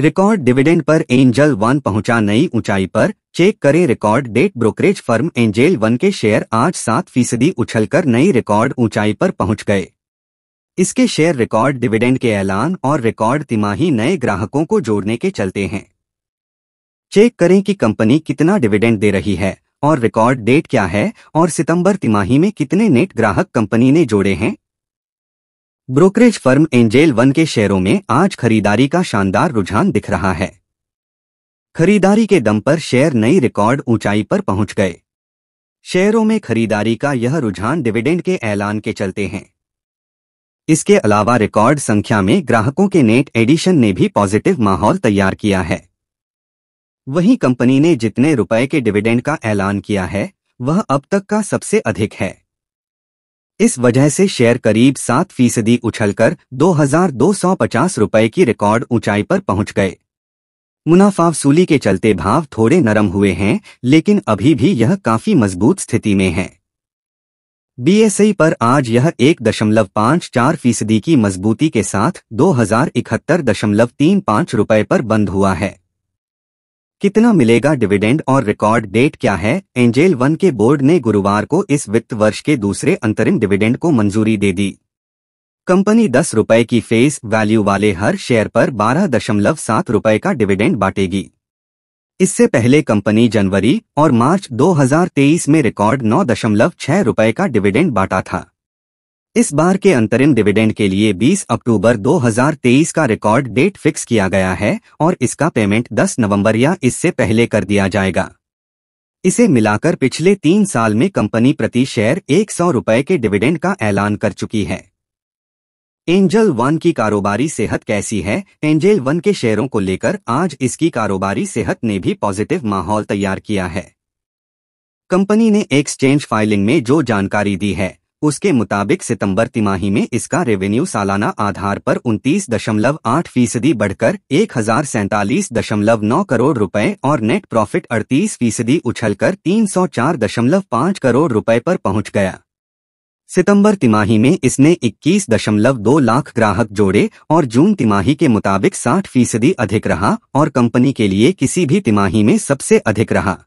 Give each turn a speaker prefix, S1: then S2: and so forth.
S1: record dividend पर Angel One पहुंचा नई ऊंचाई पर चेक करें record date brokerage firm Angel One के शेयर आज सात फीसदी उछलकर नई रिकॉर्ड ऊंचाई पर पहुंच गए इसके शेयर रिकॉर्ड डिविडेंड के ऐलान और रिकॉर्ड तिमाही नए ग्राहकों को जोड़ने के चलते हैं चेक करें कि कंपनी कितना डिविडेंड दे रही है और रिकॉर्ड डेट क्या है और सितंबर तिमाही में कितने नेट ग्राहक कंपनी ने जोड़े हैं ब्रोकरेज फर्म एंजेल वन के शेयरों में आज खरीदारी का शानदार रुझान दिख रहा है खरीदारी के दम पर शेयर नई रिकॉर्ड ऊंचाई पर पहुंच गए शेयरों में खरीदारी का यह रुझान डिविडेंड के ऐलान के चलते हैं इसके अलावा रिकॉर्ड संख्या में ग्राहकों के नेट एडिशन ने भी पॉजिटिव माहौल तैयार किया है वहीं कंपनी ने जितने रुपए के डिविडेंड का ऐलान किया है वह अब तक का सबसे अधिक है इस वजह से शेयर करीब सात फीसदी उछलकर 2,250 रुपए की रिकॉर्ड ऊंचाई पर पहुंच गए मुनाफा वसूली के चलते भाव थोड़े नरम हुए हैं लेकिन अभी भी यह काफी मजबूत स्थिति में है बीएसई पर आज यह एक दशमलव पाँच चार फीसदी की मजबूती के साथ दो हजार इकहत्तर दशमलव तीन पाँच रुपये पर बंद हुआ है कितना मिलेगा डिविडेंड और रिकॉर्ड डेट क्या है एंजेल वन के बोर्ड ने गुरुवार को इस वित्त वर्ष के दूसरे अंतरिम डिविडेंड को मंजूरी दे दी कंपनी दस रुपए की फेस वैल्यू वाले हर शेयर पर बारह दशमलव सात रुपए का डिविडेंड बांटेगी इससे पहले कंपनी जनवरी और मार्च 2023 में रिकॉर्ड नौ दशमलव छह रुपए का डिविडेंड बांटा था इस बार के अंतरिम डिविडेंड के लिए 20 अक्टूबर 2023 का रिकॉर्ड डेट फिक्स किया गया है और इसका पेमेंट 10 नवंबर या इससे पहले कर दिया जाएगा इसे मिलाकर पिछले तीन साल में कंपनी प्रति शेयर एक सौ के डिविडेंड का ऐलान कर चुकी है एंजल वन की कारोबारी सेहत कैसी है एंजल वन के शेयरों को लेकर आज इसकी कारोबारी सेहत ने भी पॉजिटिव माहौल तैयार किया है कंपनी ने एक्सचेंज फाइलिंग में जो जानकारी दी है उसके मुताबिक सितंबर तिमाही में इसका रेवेन्यू सालाना आधार पर उनतीस दशमलव आठ फीसदी बढ़कर एक हजार सैतालीस दशमलव नौ करोड़ रुपए और नेट प्रॉफिट अड़तीस फीसदी उछलकर तीन सौ चार दशमलव पाँच करोड़ रुपए पर पहुंच गया सितंबर तिमाही में इसने 21.2 लाख ग्राहक जोड़े और जून तिमाही के मुताबिक 60 फीसदी अधिक रहा और कंपनी के लिए किसी भी तिमाही में सबसे अधिक रहा